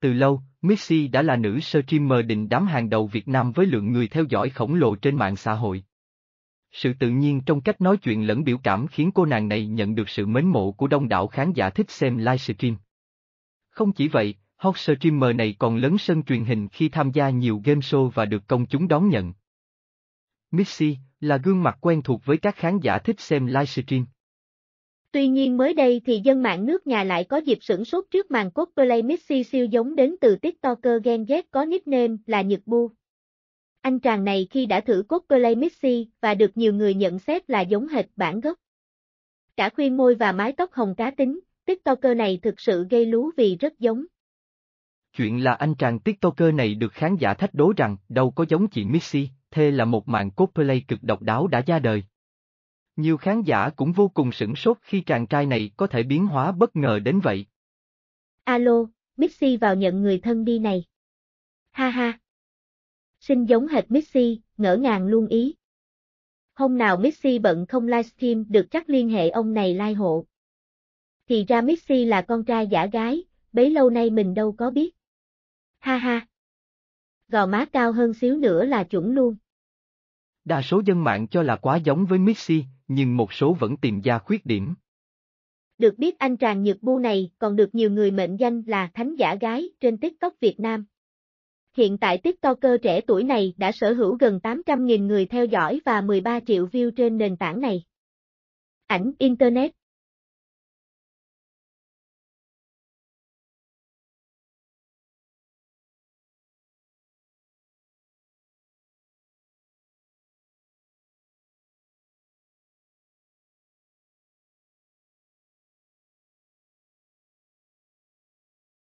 Từ lâu, Missy đã là nữ streamer định đám hàng đầu Việt Nam với lượng người theo dõi khổng lồ trên mạng xã hội. Sự tự nhiên trong cách nói chuyện lẫn biểu cảm khiến cô nàng này nhận được sự mến mộ của đông đảo khán giả thích xem livestream. Không chỉ vậy, hot streamer này còn lớn sân truyền hình khi tham gia nhiều game show và được công chúng đón nhận. Missy là gương mặt quen thuộc với các khán giả thích xem livestream. Tuy nhiên mới đây thì dân mạng nước nhà lại có dịp sửng sốt trước màn cốt play Messi siêu giống đến từ TikToker Gen Z có nickname là Nhật Bu. Anh chàng này khi đã thử cốt play Messi và được nhiều người nhận xét là giống hệt bản gốc. Cả khuyên môi và mái tóc hồng cá tính, TikToker này thực sự gây lú vì rất giống. Chuyện là anh chàng TikToker này được khán giả thách đố rằng đâu có giống chị Messi, thê là một màn cosplay cực độc đáo đã ra đời. Nhiều khán giả cũng vô cùng sửng sốt khi chàng trai này có thể biến hóa bất ngờ đến vậy. Alo, Missy vào nhận người thân đi này. Ha ha. Xin giống hệt Missy, ngỡ ngàng luôn ý. Hôm nào Missy bận không livestream được chắc liên hệ ông này lai hộ. Thì ra Missy là con trai giả gái, bấy lâu nay mình đâu có biết. Ha ha. Gò má cao hơn xíu nữa là chuẩn luôn. Đa số dân mạng cho là quá giống với Missy nhưng một số vẫn tìm ra khuyết điểm. Được biết anh chàng Nhật bu này còn được nhiều người mệnh danh là thánh giả gái trên TikTok Việt Nam. Hiện tại TikToker trẻ tuổi này đã sở hữu gần 800.000 người theo dõi và 13 triệu view trên nền tảng này. Ảnh Internet